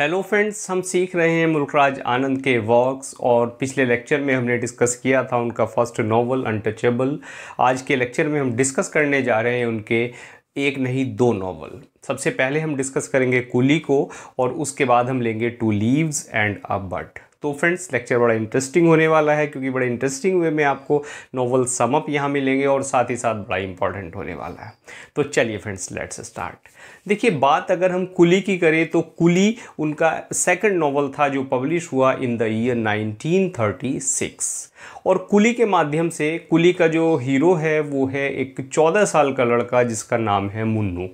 Hello friends हम सीख रहे हैं मुल्कराज आनंद के वर्क्स और पिछले लेक्चर में हमने डिस्कस किया था उनका फर्स्ट नॉवल अनटचेबल आज के लेक्चर में हम डिस्कस करने जा रहे हैं उनके एक नहीं दो नॉवल सबसे पहले हम डिस्कस करेंगे कुली को और उसके बाद हम लेंगे two leaves and a bud तो फ्रेंड्स लेक्चर बड़ा इंटरेस्टिंग होने वाला है क्योंकि बड़े इंटरेस्टिंग वे में आपको नोवल समअप यहाँ मिलेंगे और साथ ही साथ बड़ा इंपॉर्टेंट होने वाला है तो चलिए फ्रेंड्स लेट्स स्टार्ट देखिए बात अगर हम कुली की करें तो कुली उनका सेकंड नोवल था जो पब्लिश हुआ इन द ईयर नाइनटीन और कुली के माध्यम से कुली का जो हीरो है वो है एक चौदह साल का लड़का जिसका नाम है मुन्नू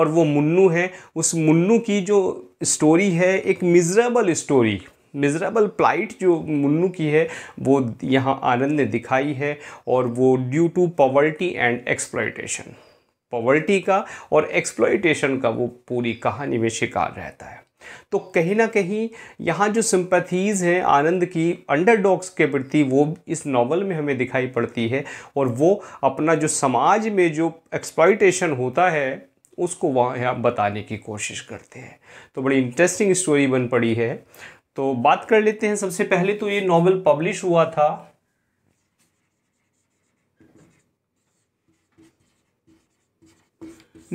और वो मुन्नू है उस मुन्नू की जो स्टोरी है एक मिजरेबल स्टोरी मिजरेबल प्लाइट जो मुन्नू की है वो यहाँ आनंद ने दिखाई है और वो due to poverty and exploitation poverty का और एक्सप्लाइटेशन का वो पूरी कहानी में शिकार रहता है तो कहीं ना कहीं यहाँ जो सिंपथीज़ हैं आनंद की अंडरडॉग्स के प्रति वो इस नावल में हमें दिखाई पड़ती है और वो अपना जो समाज में जो एक्सप्लाइटेशन होता है उसको वहाँ यहाँ बताने की कोशिश करते हैं तो बड़ी इंटरेस्टिंग स्टोरी बन पड़ी है तो बात कर लेते हैं सबसे पहले तो ये नॉवल पब्लिश हुआ था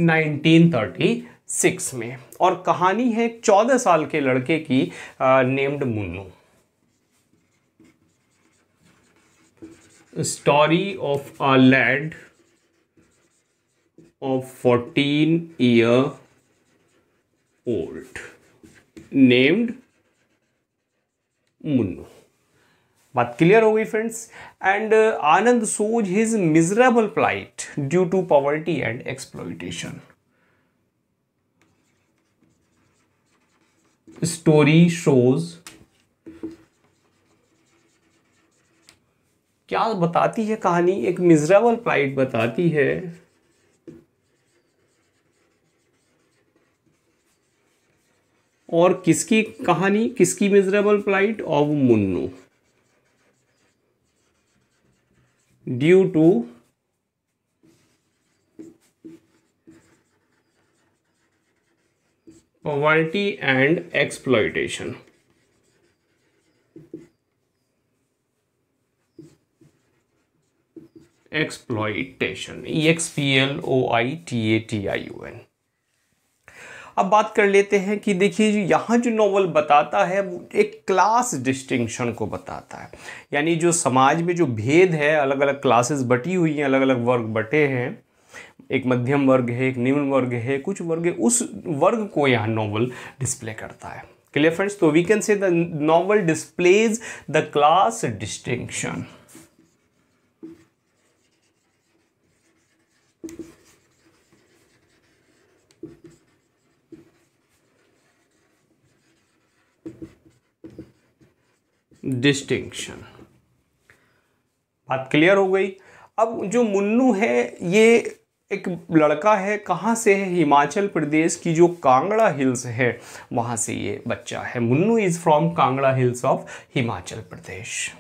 नाइनटीन थर्टी सिक्स में और कहानी है चौदह साल के लड़के की named Munnu story of a lad of fourteen year old named Munnu बात क्लियर हो गई friends and uh, Anand shows his miserable plight due to poverty and exploitation story shows क्या बताती है कहानी एक मिजरेबल प्लाइट बताती है और किसकी कहानी किसकी miserable plight of Munnu due to poverty and exploitation exploitation E X P L O I T A T I O N अब बात कर लेते हैं कि देखिए जो यहाँ जो नॉवल बताता है वो एक क्लास डिस्टिंक्शन को बताता है यानी जो समाज में जो भेद है अलग अलग क्लासेस बटी हुई हैं अलग अलग वर्ग बटे हैं एक मध्यम वर्ग है एक निम्न वर्ग है कुछ वर्ग है उस वर्ग को यहाँ नॉवल डिस्प्ले करता है क्लियर फ्रेंड्स तो we can say the novel displays the class distinction distinction बात क्लियर हो गई अब जो मुन्नू है ये एक लड़का है कहाँ से है हिमाचल प्रदेश की जो कांगड़ा हिल्स है वहाँ से ये बच्चा है Munnu is from Kangra hills of Himachal Pradesh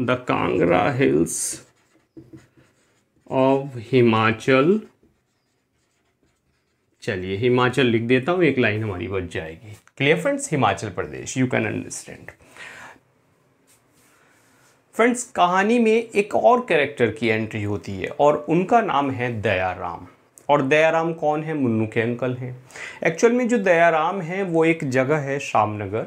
the Kangra hills of Himachal चलिए हिमाचल लिख देता हूँ एक लाइन हमारी बच जाएगी clear friends Himachal Pradesh you can understand friends कहानी में एक और कैरेक्टर की एंट्री होती है और उनका नाम है दयाराम और दयाराम कौन है मुन्नू के अंकल हैं एक्चुअल में जो दयाराम हैं वो एक जगह है शामनगर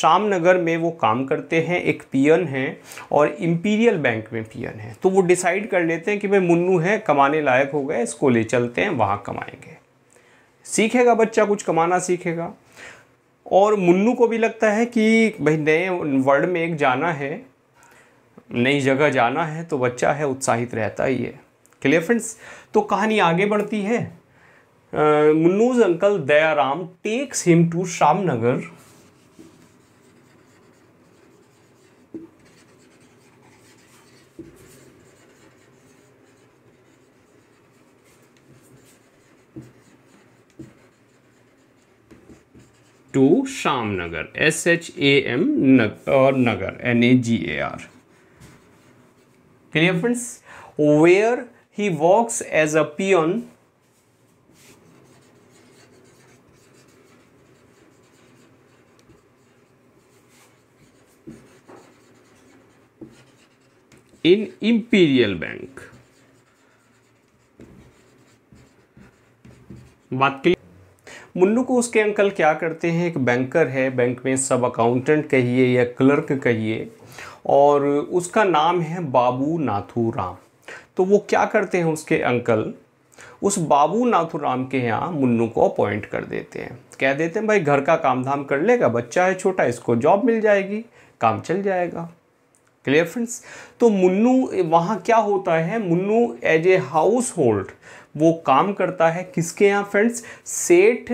शामनगर में वो काम करते हैं एक पियन है और इम्पीरियल बैंक में पियन है तो वो डिसाइड कर लेते हैं कि भाई मुन्नू है कमाने लायक हो गए इसको ले चलते हैं वहाँ कमाएंगे सीखेगा बच्चा कुछ कमाना सीखेगा और मुन्नू को भी लगता है कि भाई नए वर्ल्ड में एक जाना है नई जगह जाना है तो बच्चा है उत्साहित रहता ही है क्लियर फ्रेंड्स तो कहानी आगे बढ़ती है Munnu's uncle Dayaram takes him to Shyamnagar two Nagar S H A M और Nagar N A G A R clear friends where he works as a peon in Imperial Bank बात के मुन्नू को उसके अंकल क्या करते हैं एक बैंकर है बैंक में सब अकाउंटेंट कहिए या क्लर्क कहिए और उसका नाम है बाबू नाथू राम तो वो क्या करते हैं उसके अंकल उस बाबू नाथू राम के यहाँ मुन्नू को अपॉइंट कर देते हैं कह देते हैं भाई घर का काम धाम कर लेगा बच्चा है छोटा इसको जॉब मिल जाएगी काम चल जाएगा क्लियर फ्रेंड्स तो मुन्नू वहाँ क्या होता है Munnu as a household वो काम करता है किसके यहाँ फ्रेंड्स सेठ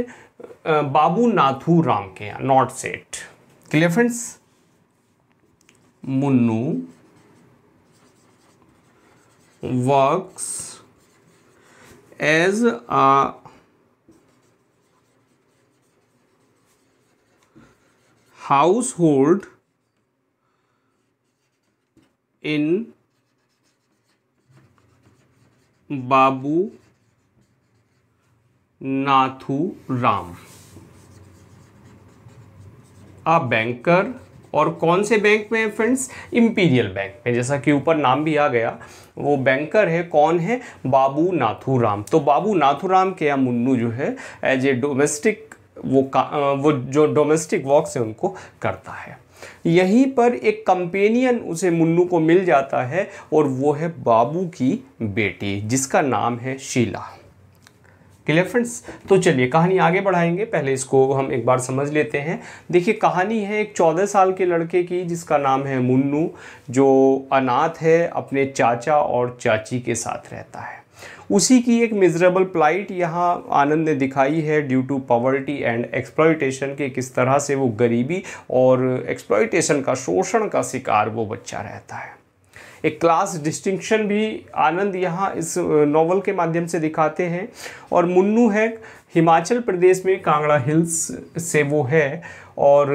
बाबू नाथू राम के यहाँ not seth clear friends Munnu works as a household in Babu Nathu Ram a banker और कौन से बैंक में फ्रेंड्स इंपीरियल बैंक में जैसा कि ऊपर नाम भी आ गया वो बैंकर है कौन है बाबू नाथू राम तो बाबू नाथू राम के या मुन्नू जो है एज ए डोमेस्टिक वो का वो जो डोमेस्टिक वॉक से उनको करता है यहीं पर एक कंपेनियन उसे मुन्नू को मिल जाता है और वो है बाबू की बेटी जिसका नाम है शीला क्लियर फ्रेंड्स तो चलिए कहानी आगे बढ़ाएंगे पहले इसको हम एक बार समझ लेते हैं देखिए कहानी है एक चौदह साल के लड़के की जिसका नाम है मुन्नू जो अनाथ है अपने चाचा और चाची के साथ रहता है उसी की एक मिजरेबल प्लाइट यहाँ आनंद ने दिखाई है due to poverty and exploitation के किस तरह से वो गरीबी और एक्सप्लॉयटेशन का शोषण का शिकार वो बच्चा रहता है एक क्लास डिस्टिंक्शन भी आनंद यहाँ इस नावल के माध्यम से दिखाते हैं और मुन्नू है हिमाचल प्रदेश में कांगड़ा हिल्स से वो है और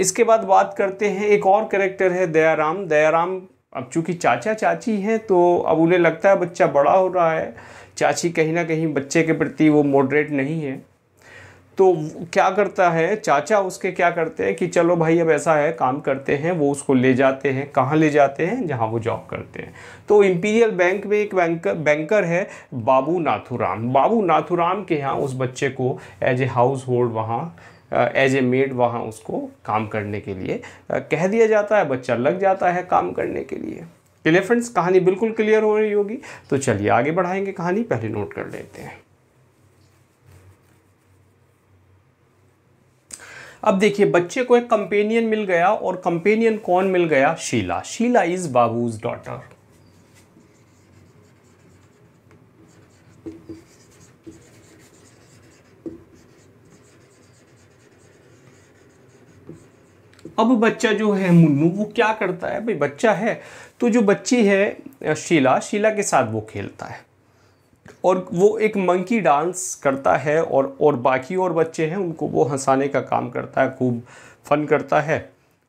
इसके बाद बात करते हैं एक और करेक्टर है दयाराम दयाराम अब चूंकि चाचा चाची हैं तो अब उन्हें लगता है बच्चा बड़ा हो रहा है चाची कहीं ना कहीं बच्चे के प्रति वो मॉडरेट नहीं है तो क्या करता है चाचा उसके क्या करते हैं कि चलो भाई अब ऐसा है काम करते हैं वो उसको ले जाते हैं कहाँ ले जाते हैं जहाँ वो जॉब करते हैं तो इम्पीरियल बैंक में एक बैंकर बैंकर है बाबू नाथुराम बाबू नाथुराम के यहाँ उस बच्चे को एज ए हाउस होल्ड वहाँ एज ए मेड वहाँ उसको काम करने के लिए uh, कह दिया जाता है बच्चा लग जाता है काम करने के लिए क्लियर फ्रेंड्स कहानी बिल्कुल क्लियर हो रही होगी तो चलिए आगे बढ़ाएंगे कहानी पहले नोट कर लेते हैं अब देखिए बच्चे को एक कंपेनियन मिल गया और कंपेनियन कौन मिल गया शीला शीला इज बाबूज डॉटर अब बच्चा जो है मुन्नू वो क्या करता है भाई बच्चा है तो जो बच्ची है शीला शीला के साथ वो खेलता है और वो एक मंकी डांस करता है और और बाकी और बच्चे हैं उनको वो हंसाने का काम करता है खूब फन करता है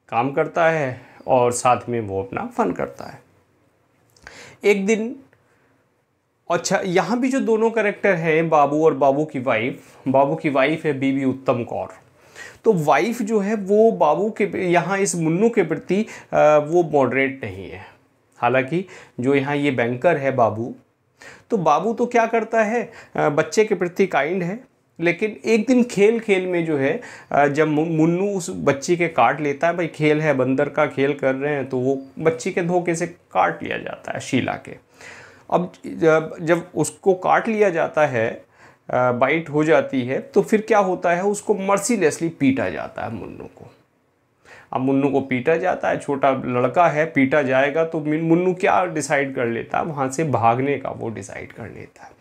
काम करता है और साथ में वो अपना फन करता है एक दिन अच्छा यहाँ भी जो दोनों करेक्टर हैं बाबू और बाबू की वाइफ बाबू की वाइफ है बीबी उत्तम कौर तो वाइफ जो है वो बाबू के यहाँ इस मुन्नू के प्रति वो मॉडरेट नहीं है हालांकि जो यहाँ ये बैंकर है बाबू तो बाबू तो क्या करता है बच्चे के प्रति काइंड है लेकिन एक दिन खेल खेल में जो है जब मुन्नू उस बच्ची के काट लेता है भाई खेल है बंदर का खेल कर रहे हैं तो वो बच्ची के धोखे से काट लिया जाता है शीला के अब जब उसको काट लिया जाता है बाइट हो जाती है तो फिर क्या होता है उसको मर्सीलेसली पीटा जाता है मुन्नू को अब मुन्नू को पीटा जाता है छोटा लड़का है पीटा जाएगा तो मुन्नू क्या डिसाइड कर लेता है वहाँ से भागने का वो डिसाइड कर लेता है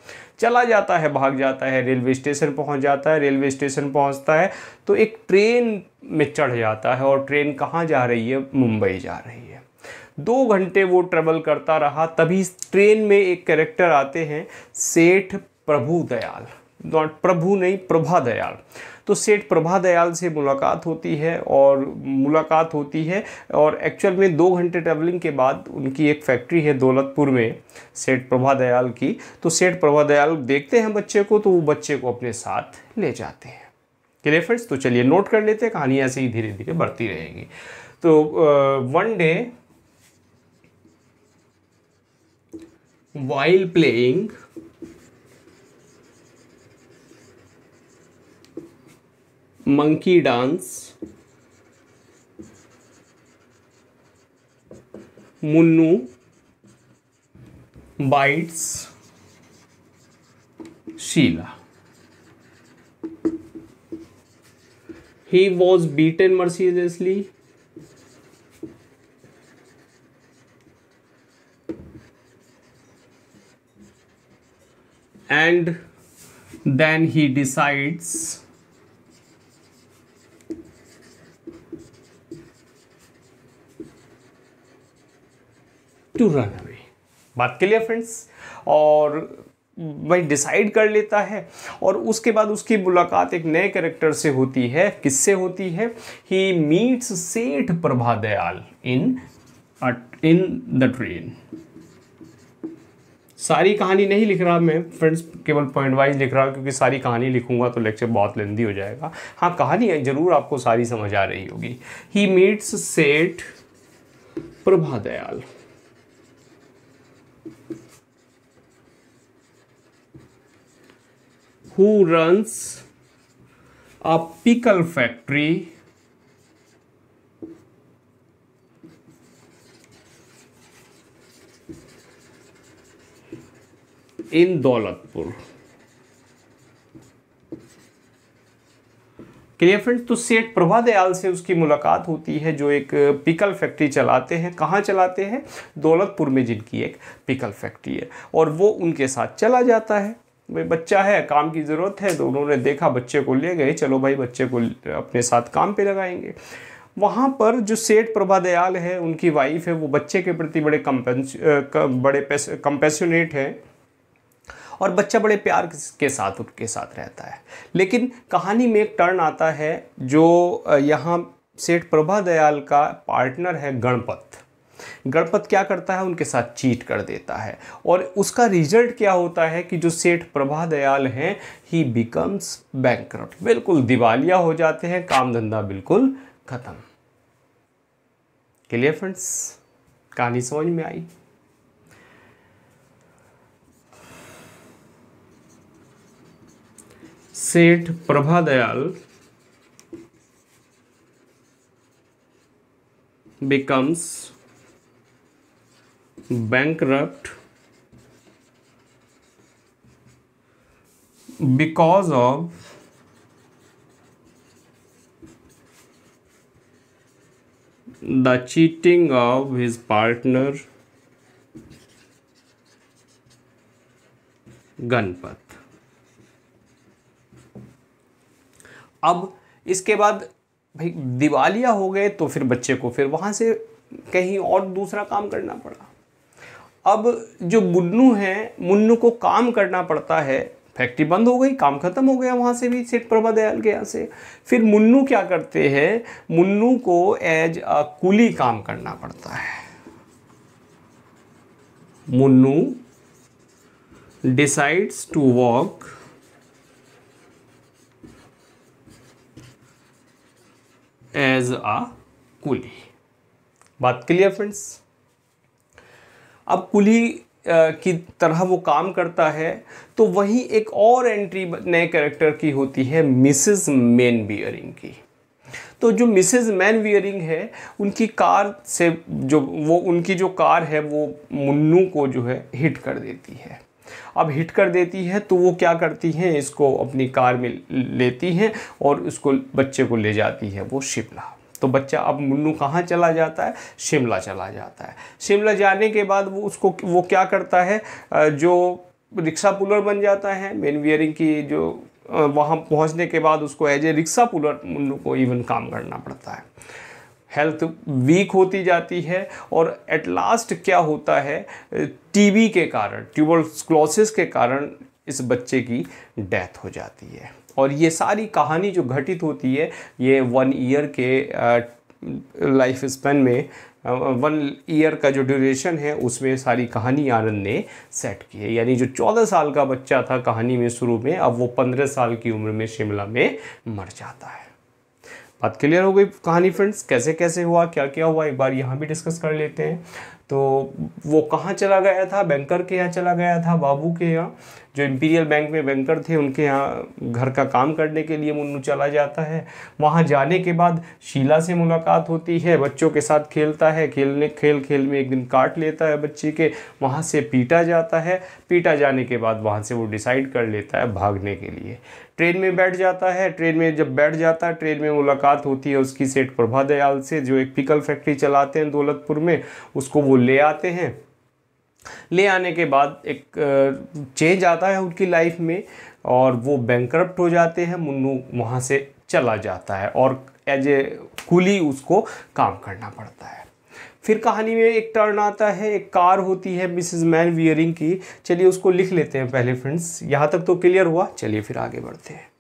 चला जाता है भाग जाता है रेलवे स्टेशन पहुँच जाता है रेलवे स्टेशन पहुँचता है तो एक ट्रेन में चढ़ जाता है और ट्रेन कहाँ जा रही है मुंबई जा रही है दो घंटे वो ट्रेवल करता रहा तभी ट्रेन में एक कैरेक्टर आते हैं सेठ प्रभु दयाल प्रभु नहीं प्रभा दयाल तो सेठ प्रभा दयाल से मुलाकात होती है और मुलाकात होती है और एक्चुअल में दो घंटे ट्रेवलिंग के बाद उनकी एक फैक्ट्री है दौलतपुर में सेठ प्रभा दयाल की तो सेठ प्रभा दयाल देखते हैं बच्चे को तो वो बच्चे को अपने साथ ले जाते हैं क्लियर फ्रेंड्स तो चलिए नोट कर लेते हैं कहानी ऐसे ही धीरे धीरे बढ़ती रहेगी तो one day while playing monkey dance munnu bites sheila he was beaten mercilessly and then he decides to run away बात क्लियर फ्रेंड्स और वही डिसाइड कर लेता है और उसके बाद उसकी मुलाकात एक नए कैरेक्टर से होती है किससे होती है he meets Seth Prabha Dayal in in the train सारी कहानी नहीं लिख रहा मैं फ्रेंड्स केवल पॉइंट वाइज लिख रहा हूँ क्योंकि सारी कहानी लिखूंगा तो लेक्चर बहुत लेंदी हो जाएगा हाँ कहानी जरूर आपको सारी समझ आ रही होगी he meets Seth Prabha Dayal who runs a pickle factory in Daulatpur. Clear friends तो सेठ प्रभा दयाल से उसकी मुलाकात होती है जो एक पिकल फैक्ट्री चलाते हैं कहाँ चलाते हैं दौलतपुर में जिनकी एक पिकल फैक्ट्री है और वो उनके साथ चला जाता है भाई बच्चा है काम की ज़रूरत है तो उन्होंने देखा बच्चे को ले गए चलो भाई बच्चे को अपने साथ काम पे लगाएंगे वहाँ पर जो सेठ प्रभा दयाल है उनकी वाइफ है वो बच्चे के प्रति बड़े कंपेंस बड़े कंपेशनेट हैं और बच्चा बड़े प्यार के साथ उनके साथ रहता है लेकिन कहानी में एक टर्न आता है जो यहाँ सेठ प्रभा दयाल का पार्टनर है गणपत गणपत क्या करता है उनके साथ चीट कर देता है और उसका रिजल्ट क्या होता है कि जो सेठ प्रभा दयाल हैं ही बिकम्स बैंक बिल्कुल दिवालिया हो जाते हैं काम धंधा बिल्कुल ख़त्म क्लियर फ्रेंड्स कहानी समझ में आई सेठ Prabha becomes bankrupt because of the cheating of his partner Ganpat. अब इसके बाद भाई दिवालिया हो गए तो फिर बच्चे को फिर वहाँ से कहीं और दूसरा काम करना पड़ा अब जो गुन्नू है मुन्नू को काम करना पड़ता है फैक्ट्री बंद हो गई काम खत्म हो गया वहाँ से भी सेठ प्रभा दयाल के यहाँ से फिर मुन्नू क्या करते हैं मुन्नू को एज अ कुली काम करना पड़ता है Munnu decides to work as a coolie बात क्लियर फ्रेंड्स अब कुली की तरह वो काम करता है तो वहीं एक और एंट्री नए कैरेक्टर की होती है मिसेस मैन बियरिंग की तो जो मिसेज मैन वियरिंग है उनकी कार से जो वो उनकी जो कार है वो मुन्नू को जो है हिट कर देती है अब हिट कर देती है तो वो क्या करती हैं इसको अपनी कार में लेती हैं और उसको बच्चे को ले जाती है वो शिमला तो बच्चा अब मुन्नू कहाँ चला जाता है शिमला चला जाता है शिमला जाने के बाद वो उसको वो क्या करता है जो रिक्शा पुलर बन जाता है मेन वियरिंग की जो वहाँ पहुँचने के बाद उसको as a rickshaw puller Munnu को इवन काम करना पड़ता है हेल्थ वीक होती जाती है और एट लास्ट क्या होता है टीबी के कारण ट्यूबरक्लोसिस के कारण इस बच्चे की डेथ हो जाती है और ये सारी कहानी जो घटित होती है ये वन ईयर के लाइफ स्पेन में वन ईयर का जो ड्यूरेशन है उसमें सारी कहानी आनंद ने सेट की है यानी जो चौदह साल का बच्चा था कहानी में शुरू में अब वो पंद्रह साल की उम्र में शिमला में मर जाता है बात क्लियर हो गई कहानी फ्रेंड्स कैसे कैसे हुआ क्या क्या हुआ एक बार यहाँ भी डिस्कस कर लेते हैं तो वो कहाँ चला गया था बैंकर के यहाँ चला गया था बाबू के यहाँ जो इम्पीरियल बैंक में बैंकर थे उनके यहाँ घर का काम करने के लिए मुन्नू चला जाता है वहाँ जाने के बाद शीला से मुलाकात होती है बच्चों के साथ खेलता है खेलने खेल खेल में एक दिन काट लेता है बच्ची के वहाँ से पीटा जाता है पीटा जाने के बाद वहाँ से वो डिसाइड कर लेता है भागने के लिए ट्रेन में बैठ जाता है ट्रेन में जब बैठ जाता है ट्रेन में मुलाकात होती है उसकी सेठ प्रभा दयाल से जो एक पिकल फैक्ट्री चलाते हैं दौलतपुर में उसको वो ले आते हैं ले आने के बाद एक चेंज आता है उनकी लाइफ में और वो बैंक्रप्ट हो जाते हैं मुन्नू वहाँ से चला जाता है और एज ए कुली उसको काम करना पड़ता है फिर कहानी में एक टर्न आता है एक कार होती है मिसेस मैन वियरिंग की चलिए उसको लिख लेते हैं पहले फ्रेंड्स यहाँ तक तो क्लियर हुआ चलिए फिर आगे बढ़ते हैं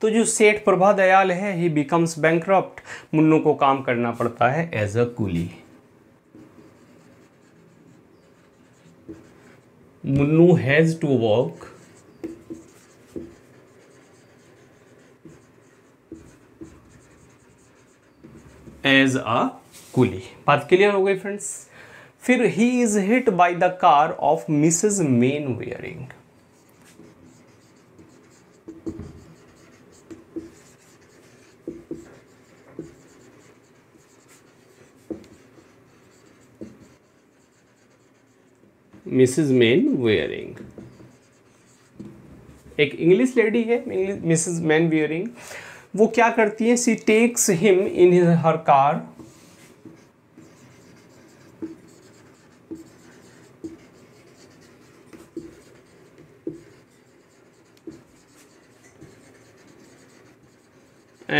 तो जो सेठ प्रभा दयाल है ही बिकम्स बैंक मुन्नू को काम करना पड़ता है as a coolie Munnu has to work as a coolie बात क्लियर हो गई फ्रेंड्स फिर he is hit by the car of Mrs Manwaring Mrs Manwaring एक इंग्लिश लेडी है मिसिज मैन वेयरिंग वो क्या करती है she takes him in her car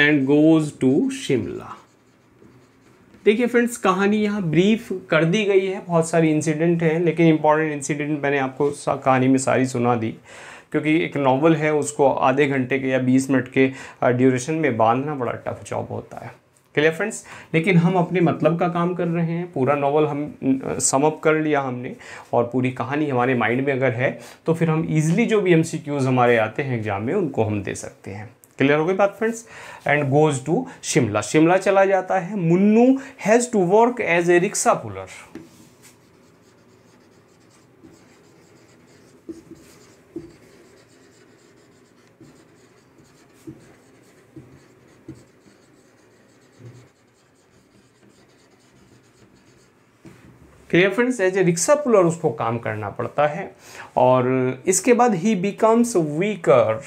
and goes to Shimla देखिए फ्रेंड्स कहानी यहाँ ब्रीफ कर दी गई है बहुत सारी इंसिडेंट हैं लेकिन इंपॉर्टेंट इंसिडेंट मैंने आपको कहानी में सारी सुना दी क्योंकि एक नावल है उसको आधे घंटे के या बीस मिनट के ड्यूरेशन में बांधना बड़ा टफ जॉब होता है क्लियर फ्रेंड्स लेकिन हम अपने मतलब का काम कर रहे हैं पूरा नावल हम समअप कर लिया हमने और पूरी कहानी हमारे माइंड में अगर है तो फिर हम ईजिली जो भी एम हमारे आते हैं एग्जाम में उनको हम दे सकते हैं क्लियर हो गई बात friends and goes to Shimla Shimla चला जाता है Munnu has to work as a rickshaw puller clear friends as a rickshaw puller उसको काम करना पड़ता है और इसके बाद he becomes weaker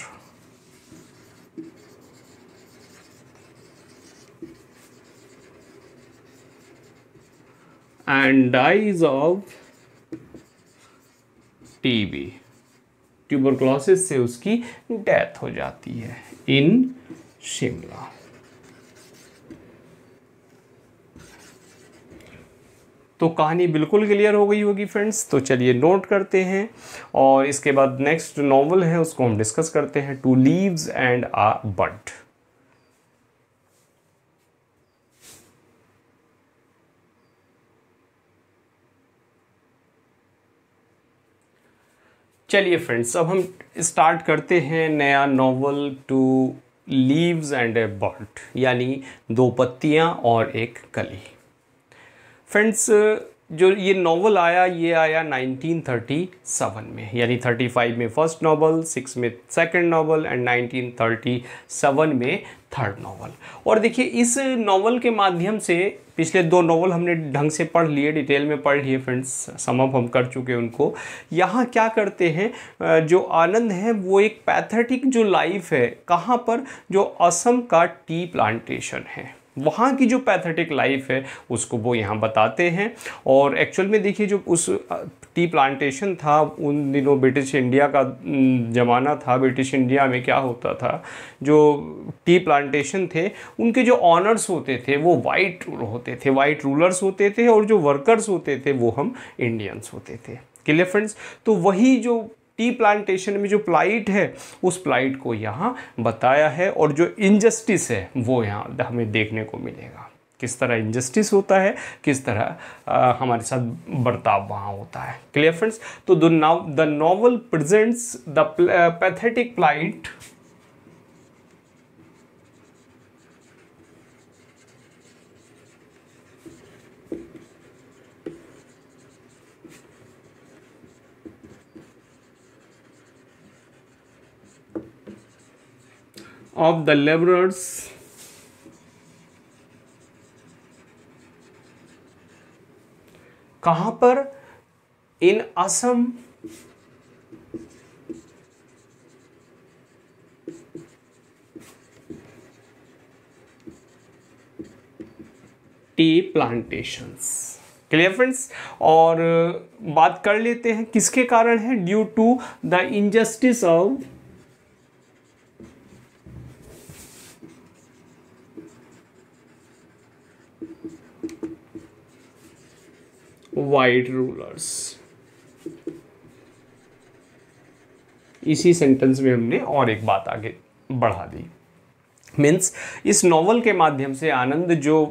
and dies of TB tuberculosis से उसकी डेथ हो जाती है इन शिमला तो कहानी बिल्कुल क्लियर हो गई होगी फ्रेंड्स तो चलिए नोट करते हैं और इसके बाद नेक्स्ट नॉवल है उसको हम डिस्कस करते हैं two leaves and a bud चलिए फ्रेंड्स अब हम स्टार्ट करते हैं नया novel two leaves and a bird यानी दो पत्तियाँ और एक कली फ्रेंड्स जो ये नावल आया ये आया 1937 में यानी 35 में फर्स्ट नावल 6 में सेकंड नावल एंड 1937 में थर्ड नावल और देखिए इस नावल के माध्यम से पिछले दो नावल हमने ढंग से पढ़ लिए डिटेल में पढ़ लिए फ्रेंड्स समअप हम कर चुके उनको यहाँ क्या करते हैं जो आनंद है वो एक पैथेटिक जो लाइफ है कहाँ पर जो असम का टी प्लांटेशन है वहाँ की जो पैथेटिक लाइफ है उसको वो यहाँ बताते हैं और एक्चुअल में देखिए जो उस टी प्लांटेशन था उन दिनों ब्रिटिश इंडिया का ज़माना था ब्रिटिश इंडिया में क्या होता था जो टी प्लांटेशन थे उनके जो ऑनर्स होते थे वो वाइट होते थे वाइट रूलर्स होते थे और जो वर्कर्स होते थे वो हम इंडियंस होते थे क्लियर फ्रेंड्स तो वही जो टी प्लांटेशन में जो प्लाइट है उस प्लाइट को यहाँ बताया है और जो इनजस्टिस है वो यहाँ हमें देखने को मिलेगा किस तरह इनजस्टिस होता है किस तरह आ, हमारे साथ बर्ताव वहाँ होता है क्लियर फ्रेंड्स तो the novel the novel presents the pathetic plight of the laborers कहां पर in Assam tea plantations clear friends और बात कर लेते हैं किसके कारण है due to the injustice of white rulers इसी सेंटेंस में हमने और एक बात आगे बढ़ा दी मीन्स इस नावल के माध्यम से आनंद जो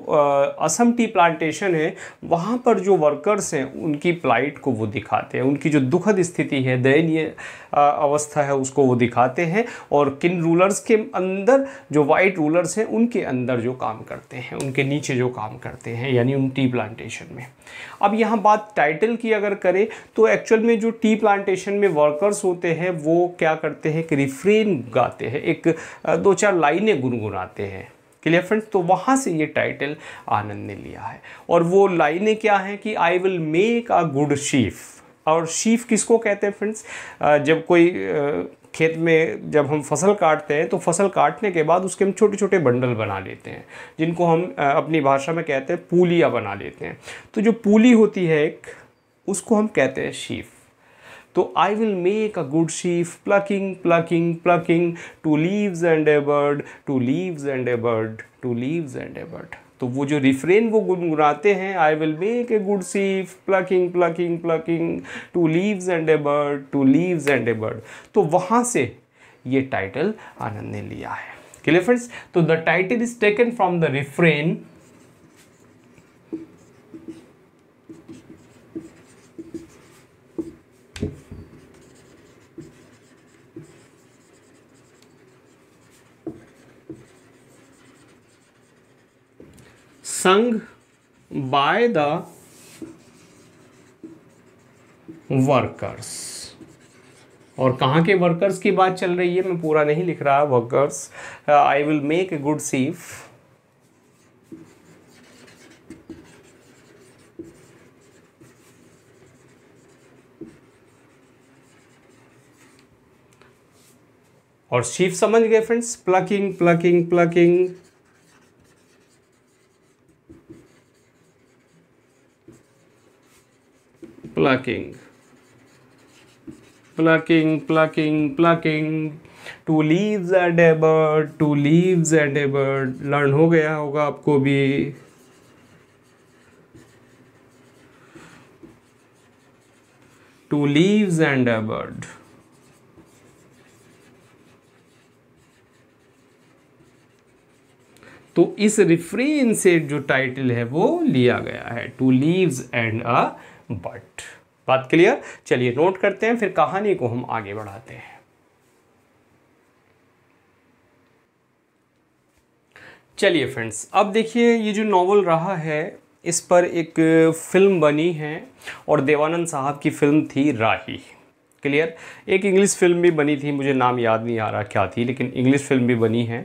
असम टी प्लांटेशन है वहाँ पर जो वर्कर्स हैं उनकी प्लाइट को वो दिखाते हैं उनकी जो दुखद स्थिति है दयनीय अवस्था है उसको वो दिखाते हैं और किन रूलर्स के अंदर जो वाइट रूलर्स हैं उनके अंदर जो काम करते हैं उनके नीचे जो काम करते हैं यानी उन टी प्लांटेशन में अब यहाँ बात टाइटल की अगर करें तो एक्चुअल में जो टी प्लांटेशन में वर्कर्स होते हैं वो क्या करते हैं कि रिफ्रेन गाते हैं एक दो चार लाइनें गुनगुनाते हैं क्लियर फ्रेंड्स तो वहाँ से ये टाइटल आनंद ने लिया है और वो लाइनें क्या हैं कि I will make a good sheaf और शीफ किसको कहते हैं फ्रेंड्स जब कोई खेत में जब हम फसल काटते हैं तो फसल काटने के बाद उसके हम छोटे छोटे बंडल बना लेते हैं जिनको हम अपनी भाषा में कहते हैं पूलिया बना लेते हैं तो जो पूली होती है एक उसको हम कहते हैं शीफ तो I will make a good sheaf plucking plucking plucking two leaves and a bird two leaves and a bird two leaves and a bird तो वो जो रिफ्रेन वो गुनगुनाते हैं I will make a good sheaf plucking plucking plucking two leaves and a bird two leaves and a bird तो वहाँ से ये टाइटल आनंद ने लिया है क्लियर फ्रेंड्स तो the title is taken from the refrain sung by the workers और कहाँ के वर्कर्स की बात चल रही है मैं पूरा नहीं लिख रहा workers I will make a good sheaf और शीफ समझ गए friends plucking plucking plucking plucking plucking plucking plucking two leaves and a bird two leaves and a bird learn हो गया होगा आपको भी two leaves and a bird तो इस रिफ्रेन से जो टाइटल है वो लिया गया है two leaves and a bud बात क्लियर चलिए नोट करते हैं फिर कहानी को हम आगे बढ़ाते हैं चलिए फ्रेंड्स अब देखिए ये जो नावल रहा है इस पर एक फिल्म बनी है और देवानंद साहब की फिल्म थी राही क्लियर एक इंग्लिश फिल्म भी बनी थी मुझे नाम याद नहीं आ रहा क्या थी लेकिन इंग्लिश फिल्म भी बनी है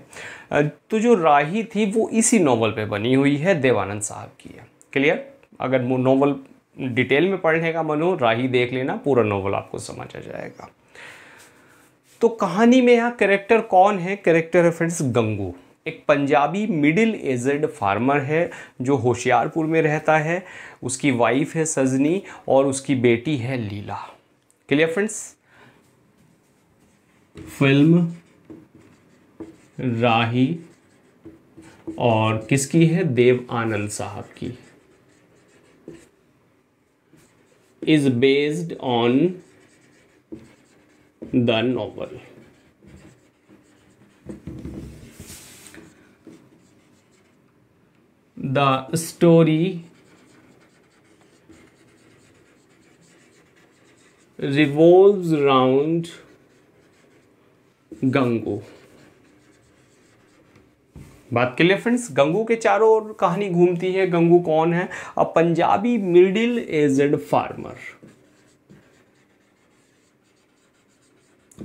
तो जो राही थी वो इसी नावल पे बनी हुई है देवानंद साहब की क्लियर अगर वो नावल डिटेल में पढ़ने का मन हो राही देख लेना पूरा नॉवल आपको समझ आ जाएगा तो कहानी में यहाँ करेक्टर कौन है करेक्टर है फ्रेंड्स गंगू एक पंजाबी मिडिल एजड फार्मर है जो होशियारपुर में रहता है उसकी वाइफ है सजनी और उसकी बेटी है Leela clear friends film Rahi और किसकी है देव आनंद साहब की is based on the novel. The story revolves around Gango. बात के लिए फ्रेंड्स गंगू के चारों ओर कहानी घूमती है गंगू कौन है a Punjabi middle aged farmer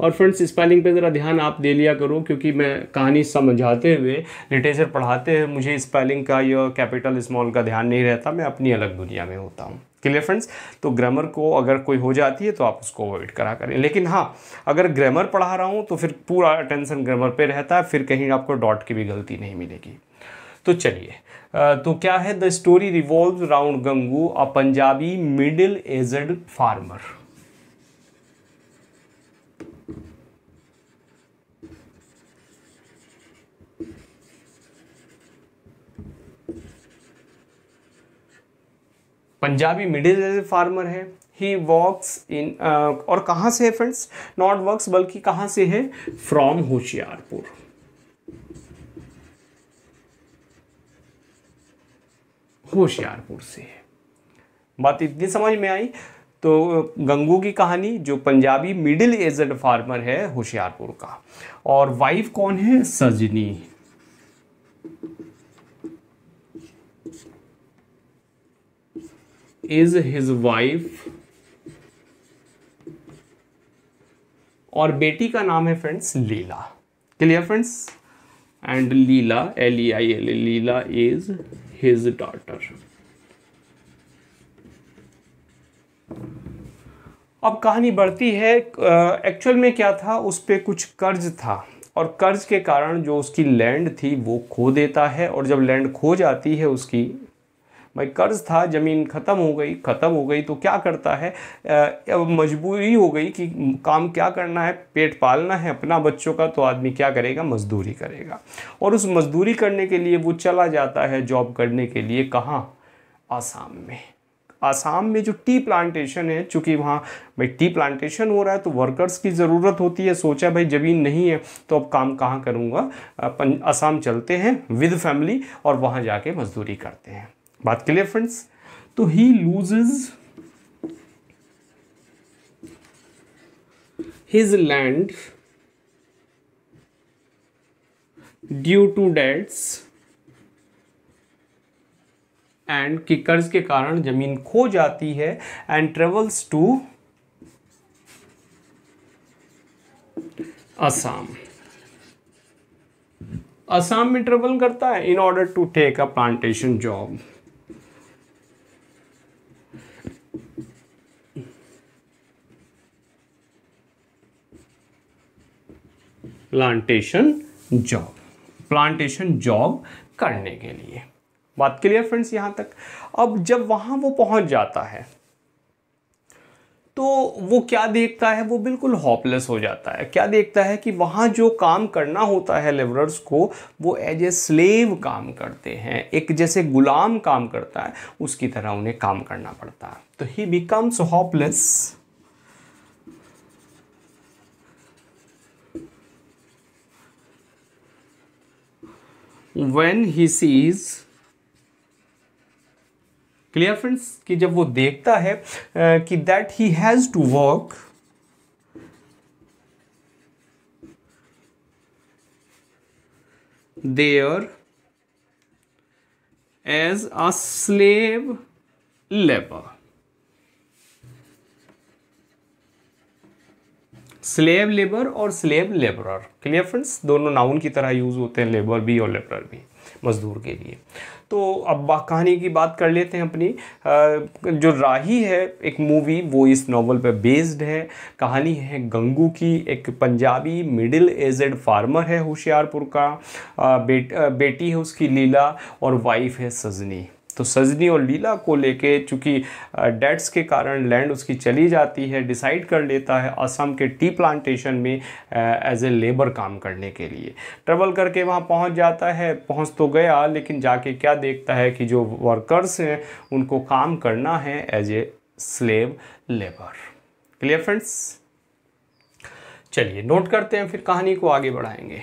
और फ्रेंड्स स्पेलिंग पे ज़रा ध्यान आप दे लिया करो क्योंकि मैं कहानी समझाते हुए लिटरेचर पढ़ाते हुए मुझे स्पेलिंग का या कैपिटल स्मॉल का ध्यान नहीं रहता मैं अपनी अलग दुनिया में होता हूँ क्लियर फ्रेंड्स तो ग्रामर को अगर कोई हो जाती है तो आप उसको अवॉइड करा करें लेकिन हाँ अगर ग्रामर पढ़ा रहा हूँ तो फिर पूरा अटेंशन ग्रामर पे रहता है फिर कहीं आपको डॉट की भी गलती नहीं मिलेगी तो चलिए तो क्या है the story revolve round Gangu a Punjabi middle aged farmer Punjabi middle farmer है ही वर्क्स इन और कहाँ से है फ्रेंड्स नॉट वर्क्स बल्कि कहाँ से है फ्रॉम होशियारपुर होशियारपुर से है बात इतनी समझ में आई तो uh, गंगू की कहानी जो पंजाबी मिडिल एजड फार्मर है होशियारपुर का और वाइफ कौन है सजनी इज हिज वाइफ और बेटी का नाम है friends Leela clear friends and Leela L E I L Leela is his daughter अब कहानी बढ़ती है एक्चुअल में क्या था उस पर कुछ कर्ज था और कर्ज के कारण जो उसकी लैंड थी वो खो देता है और जब लैंड खो जाती है उसकी भाई कर्ज था ज़मीन ख़त्म हो गई ख़त्म हो गई तो क्या करता है अब मजबूरी हो गई कि काम क्या करना है पेट पालना है अपना बच्चों का तो आदमी क्या करेगा मजदूरी करेगा और उस मजदूरी करने के लिए वो चला जाता है जॉब करने के लिए कहाँ आसाम में आसाम में जो टी प्लांटेशन है चूँकि वहाँ भाई टी प्लांटेशन हो रहा है तो वर्कर्स की ज़रूरत होती है सोचा भाई ज़मीन नहीं है तो अब काम कहाँ करूँगा आसाम चलते हैं विद फैमिली और वहाँ जाके मजदूरी करते हैं बात क्लियर फ्रेंड्स तो he loses his land due to debts and की कर्ज के कारण जमीन खो जाती है and travels to Assam Assam में ट्रेवल करता है in order to take a plantation job plantation job plantation job करने के लिए बात क्लियर फ्रेंड्स यहाँ तक अब जब वहाँ वो पहुँच जाता है तो वो क्या देखता है वो बिल्कुल हॉपलेस हो जाता है क्या देखता है कि वहाँ जो काम करना होता है लेबरर्स को वो एज ए स्लेव काम करते हैं एक जैसे गुलाम काम करता है उसकी तरह उन्हें काम करना पड़ता है तो he becomes hopeless when he sees clear friends कि जब वो देखता है कि that he has to walk there as a slave labour slave labour और स्लेब लेबरर क्लियर फ्रेंड्स दोनों नाउन की तरह यूज़ होते हैं लेबर भी और लेबरर भी मज़दूर के लिए तो अब कहानी की बात कर लेते हैं अपनी जो राही है एक मूवी वो इस नावल पर बेस्ड है कहानी है गंगू की एक पंजाबी मिडिल एजड फार्मर है होशियारपुर का बेट, बेटी है उसकी लीला और वाइफ है सजनी तो सजनी और लीला को लेके चूंकि डेट्स के कारण लैंड उसकी चली जाती है डिसाइड कर लेता है असम के टी प्लांटेशन में एज ए लेबर काम करने के लिए ट्रेवल करके वहाँ पहुँच जाता है पहुँच तो गया लेकिन जाके क्या देखता है कि जो वर्कर्स हैं उनको काम करना है as a slave labour clear friends चलिए नोट करते हैं फिर कहानी को आगे बढ़ाएंगे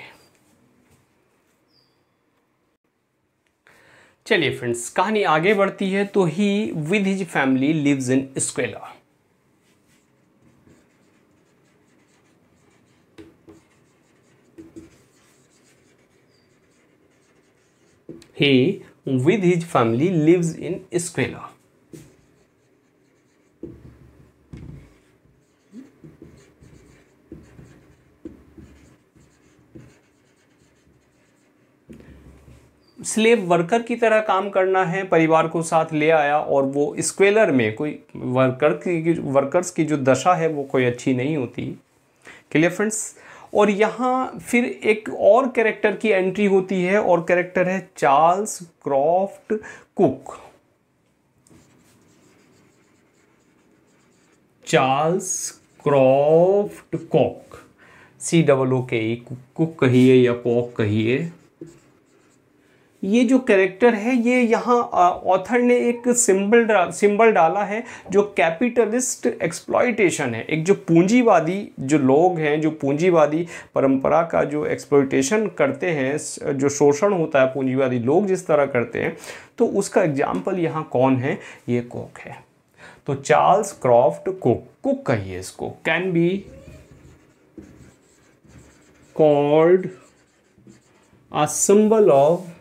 चलिए फ्रेंड्स कहानी आगे बढ़ती है तो he with his family lives in squalor he with his family lives in squalor slave worker की तरह काम करना है परिवार को साथ ले आया और वो स्क्वेलर में कोई वर्कर की वर्कर्स की जो दशा है वो कोई अच्छी नहीं होती क्लियर फ्रेंड्स और यहाँ फिर एक और कैरेक्टर की एंट्री होती है और कैरेक्टर है Charles Croft Cook Charles Croft Cook C double O K Cook कहिए या कॉक कहिए ये जो कैरेक्टर है ये यहाँ ऑथर ने एक सिंबल डा, सिंबल डाला है जो कैपिटलिस्ट एक्सप्लॉयटेशन है एक जो पूंजीवादी जो लोग हैं जो पूंजीवादी परंपरा का जो एक्सप्लॉयटेशन करते हैं जो शोषण होता है पूंजीवादी लोग जिस तरह करते हैं तो उसका एग्जाम्पल यहाँ कौन है ये कोक है तो चार्ल्स क्रॉफ्ट कुक कुक कहिए इसको can be called a symbol of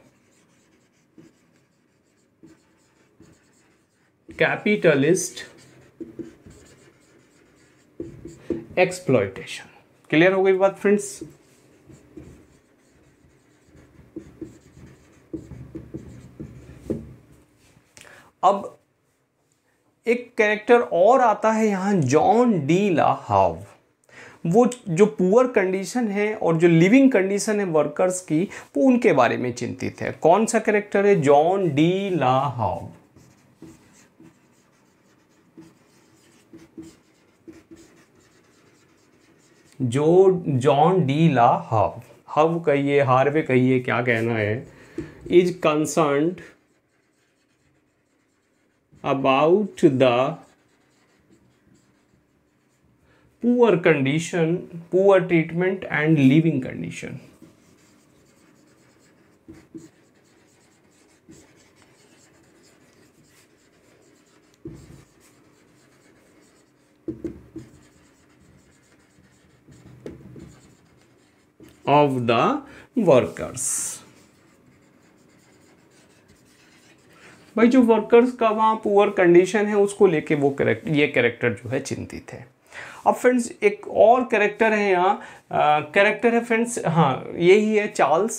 capitalist exploitation clear हो गई बात फ्रेंड्स अब एक कैरेक्टर और आता है यहां जॉन डी ला हाव वो जो पुअर कंडीशन है और जो लिविंग कंडीशन है वर्कर्स की वो उनके बारे में चिंतित है कौन सा कैरेक्टर है जॉन डी ला हाव जो जॉन डी ला हव हव कहिए हार्वे कहिए क्या कहना है is concern about the poor condition poor treatment and living condition of the workers भाई जो वर्कर्स का वहाँ पुअर कंडीशन है उसको लेके वो करेक्ट ये कैरेक्टर जो है चिंतित है अब फ्रेंड्स एक और कैरेक्टर है यहाँ कैरेक्टर है फ्रेंड्स हाँ यही है चार्ल्स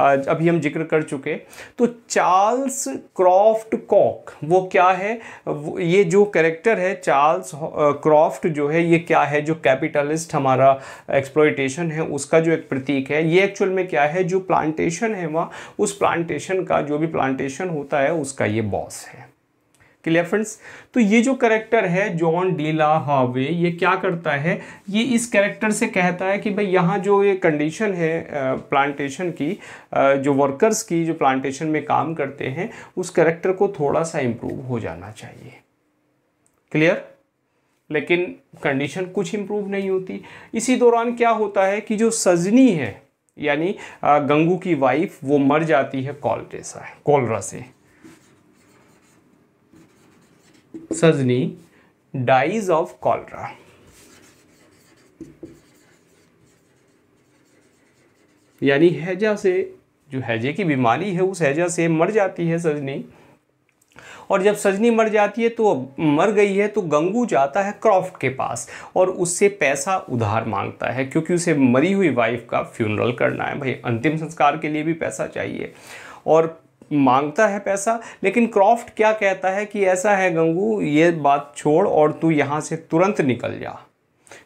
अभी हम जिक्र कर चुके तो चार्ल्स क्रॉफ्ट कॉक वो क्या है ये जो कैरेक्टर है चार्ल्स क्रॉफ्ट जो है ये क्या है जो कैपिटलिस्ट हमारा एक्सप्लोइटेशन है उसका जो एक प्रतीक है ये एक्चुअल में क्या है जो प्लांटेशन है वहाँ उस प्लांटेशन का जो भी प्लांटेशन होता है उसका ये बॉस है क्लियर फ्रेंड्स तो ये जो करेक्टर है जॉन डीला हावे ये क्या करता है ये इस करेक्टर से कहता है कि भाई यहाँ जो ये कंडीशन है प्लांटेशन की जो वर्कर्स की जो प्लांटेशन में काम करते हैं उस करेक्टर को थोड़ा सा इम्प्रूव हो जाना चाहिए क्लियर लेकिन कंडीशन कुछ इम्प्रूव नहीं होती इसी दौरान क्या होता है कि जो सजनी है यानी गंगू की वाइफ वो मर जाती है कॉलरे से कॉलरा से सजनी डाइज ऑफ कॉलरा यानी हैजा से जो हैजे की बीमारी है उस हैजा से मर जाती है सजनी और जब सजनी मर जाती है तो मर गई है तो गंगू जाता है क्रॉफ्ट के पास और उससे पैसा उधार मांगता है क्योंकि उसे मरी हुई वाइफ का फ्यूनरल करना है भाई अंतिम संस्कार के लिए भी पैसा चाहिए और मांगता है पैसा लेकिन क्रॉफ्ट क्या कहता है कि ऐसा है गंगू ये बात छोड़ और तू यहाँ से तुरंत निकल जा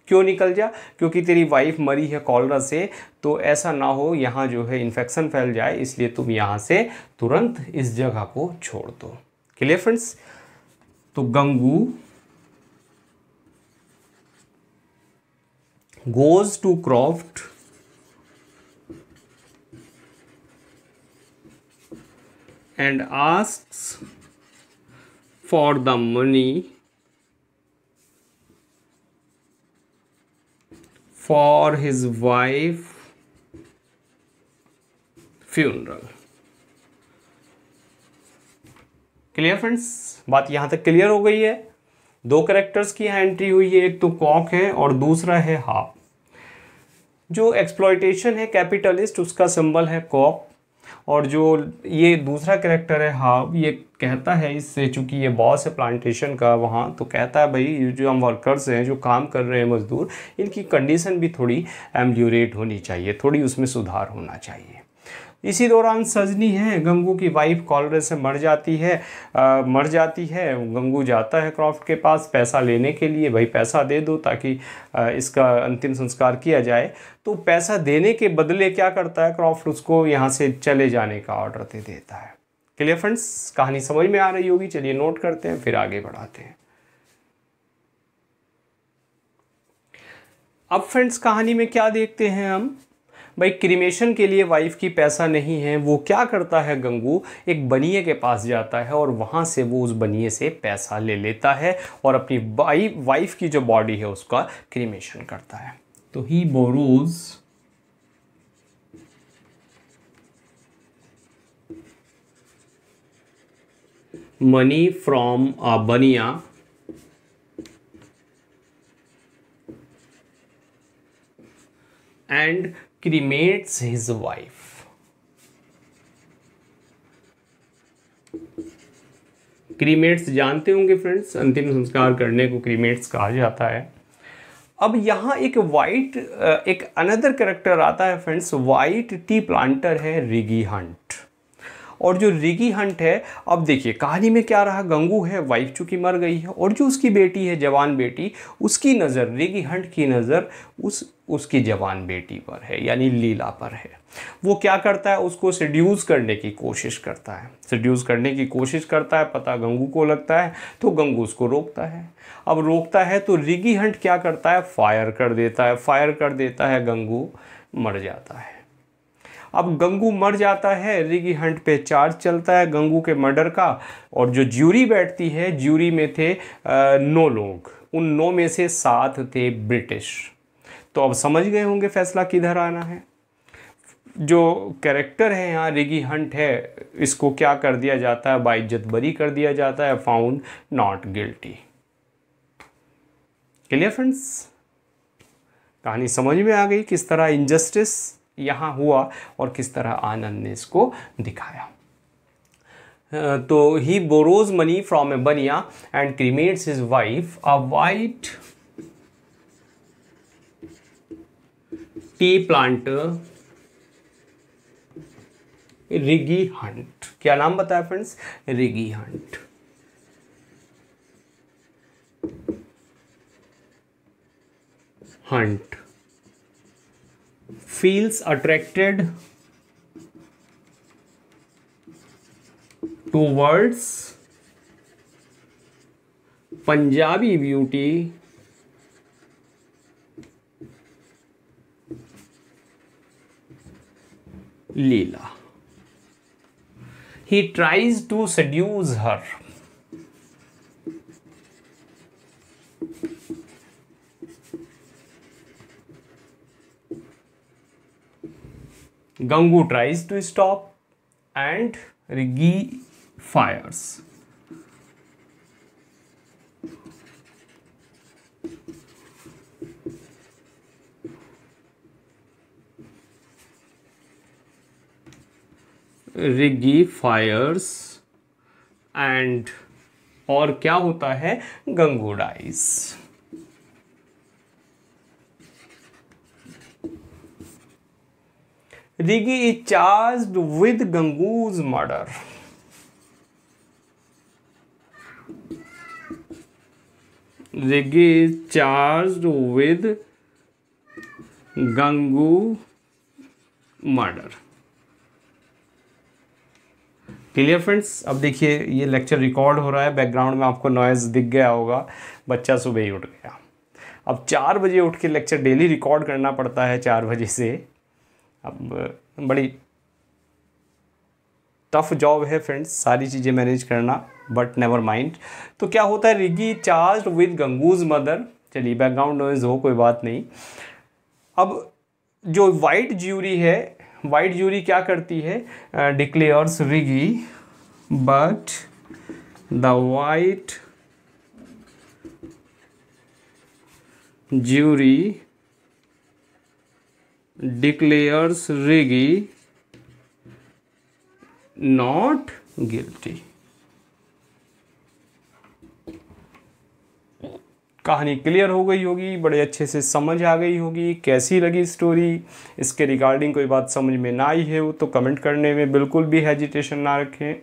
क्यों निकल जा क्योंकि तेरी वाइफ मरी है कॉलरा से तो ऐसा ना हो यहाँ जो है इन्फेक्शन फैल जाए इसलिए तुम यहाँ से तुरंत इस जगह को छोड़ दो क्लियर फ्रेंड्स तो Gangu goes to Croft and asks for the money for his wife funeral clear friends बात यहां तक क्लियर हो गई है दो करेक्टर्स की यहाँ एंट्री हुई है एक तो कॉक है और दूसरा है हाफ जो एक्सप्लॉयटेशन है कैपिटलिस्ट उसका सिंबल है कॉक और जो ये दूसरा करेक्टर है हाव ये कहता है इससे चूँकि ये बॉस है प्लांटेशन का वहाँ तो कहता है भाई ये जो हम वर्कर्स हैं जो काम कर रहे हैं मज़दूर इनकी कंडीशन भी थोड़ी एम्ल्यूरेट होनी चाहिए थोड़ी उसमें सुधार होना चाहिए इसी दौरान सजनी है गंगू की वाइफ कॉलरे से मर जाती है आ, मर जाती है गंगू जाता है क्रॉफ्ट के पास पैसा लेने के लिए भाई पैसा दे दो ताकि आ, इसका अंतिम संस्कार किया जाए तो पैसा देने के बदले क्या करता है क्रॉफ्ट उसको यहाँ से चले जाने का ऑर्डर दे देता है क्लियर फ्रेंड्स कहानी समझ में आ रही होगी चलिए नोट करते हैं फिर आगे बढ़ाते हैं अब फ्रेंड्स कहानी में क्या देखते हैं हम भाई क्रीमेशन के लिए वाइफ की पैसा नहीं है वो क्या करता है गंगू एक बनिए के पास जाता है और वहाँ से वो उस बनिए से पैसा ले लेता है और अपनी वाइफ वाइफ की जो बॉडी है उसका क्रीमेशन करता है तो he borrows money from bania and cremates his wife. Cremates जानते होंगे फ्रेंड्स अंतिम संस्कार करने को क्रीमेट्स कहा जाता है अब यहाँ एक वाइट एक अनदर करेक्टर आता है फ्रेंड्स वाइट टी प्लांटर है रिगी हंट और जो रिगी हंट है अब देखिए कहानी में क्या रहा गंगू है वाइफ चूँकि मर गई है और जो उसकी बेटी है जवान बेटी उसकी नज़र रिगी हंट की नज़र उस उसकी जवान बेटी पर है यानी लीला पर है वो क्या करता है उसको सड्यूस करने की कोशिश करता है सड्यूस करने की कोशिश करता है पता गंगू को लगता है तो गंगू उसको रोकता है अब रोकता है तो रिगी हंट क्या करता है फायर कर देता है फायर कर देता है गंगू मर जाता है अब गंगू मर जाता है रिगी हंट पे चार्ज चलता है गंगू के मर्डर का और जो ज्यूरी बैठती है ज्यूरी में थे नौ लोग उन नौ में से सात थे ब्रिटिश तो अब समझ गए होंगे फैसला किधर आना है जो कैरेक्टर है यहाँ रिगी हंट है इसको क्या कर दिया जाता है बाइज्जत बरी कर दिया जाता है found not guilty clear friends कहानी समझ में आ गई किस तरह इनजस्टिस यहाँ हुआ और किस तरह आनंद ने इसको दिखाया तो he borrows money from a bania and cremates his wife a white tea plant Reggie Hunt क्या नाम बताया friends Reggie Hunt Hunt feels attracted towards Punjabi beauty Leela. He tries to seduce her. Gangu tries to stop and Rigi fires. Reggie fires and और क्या होता है Gangu dies Reggie is charge with Gangu's murder Reggie is charge with Gangu murder clear friends अब देखिए ये lecture record हो रहा है बैकग्राउंड में आपको नॉइज़ दिख गया होगा बच्चा सुबह ही उठ गया अब चार बजे उठ के लेक्चर डेली रिकॉर्ड करना पड़ता है चार बजे से अब बड़ी टफ जॉब है फ्रेंड्स सारी चीज़ें मैनेज करना बट नेवर माइंड तो क्या होता है Reggie charge with Gangu's mother चलिए बैकग्राउंड नॉइज हो कोई बात नहीं अब जो वाइट ज्यूरी है वाइट ज्यूरी क्या करती है declares Reggie but the white jury declares Rigi not guilty. कहानी क्लियर हो गई होगी बड़े अच्छे से समझ आ गई होगी कैसी लगी स्टोरी इसके रिगार्डिंग कोई बात समझ में ना आई है वो तो कमेंट करने में बिल्कुल भी हेजिटेशन ना रखें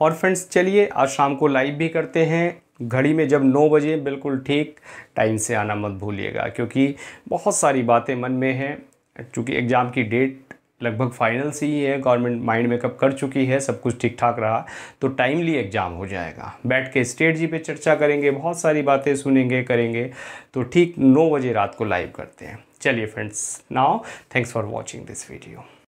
और फ्रेंड्स चलिए आज शाम को लाइव भी करते हैं घड़ी में जब नौ बजे बिल्कुल ठीक टाइम से आना मत भूलिएगा क्योंकि बहुत सारी बातें मन में हैं चूँकि एग्ज़ाम की डेट लगभग फाइनल सी ही है गवर्नमेंट माइंड मेकअप कर चुकी है सब कुछ ठीक ठाक रहा तो टाइमली एग्ज़ाम हो जाएगा बैठ के स्टेट जी पे चर्चा करेंगे बहुत सारी बातें सुनेंगे करेंगे तो ठीक नौ बजे रात को लाइव करते हैं चलिए friends now thanks for watching this video